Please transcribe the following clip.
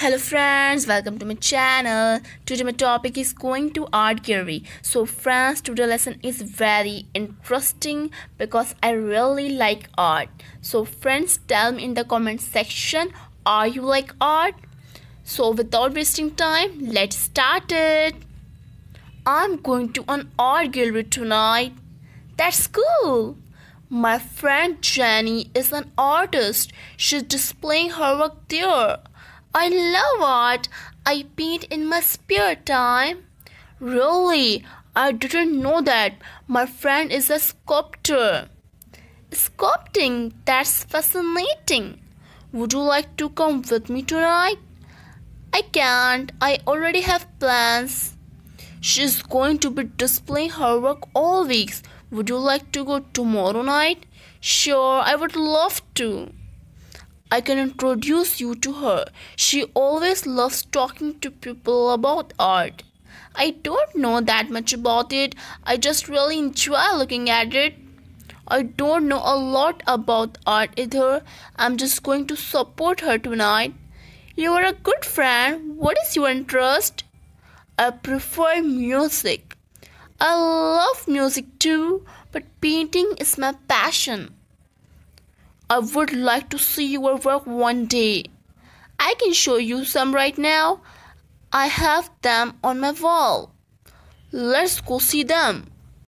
hello friends welcome to my channel today my topic is going to art gallery. so friends today lesson is very interesting because i really like art so friends tell me in the comment section are you like art so without wasting time let's start it i'm going to an art gallery tonight that's cool my friend jenny is an artist she's displaying her work there I love art. I paint in my spare time. Really? I didn't know that. My friend is a sculptor. Sculpting? That's fascinating. Would you like to come with me tonight? I can't. I already have plans. She's going to be displaying her work all weeks. Would you like to go tomorrow night? Sure, I would love to. I can introduce you to her. She always loves talking to people about art. I don't know that much about it. I just really enjoy looking at it. I don't know a lot about art either. I'm just going to support her tonight. You are a good friend. What is your interest? I prefer music. I love music too, but painting is my passion. I would like to see your work one day. I can show you some right now. I have them on my wall. Let's go see them.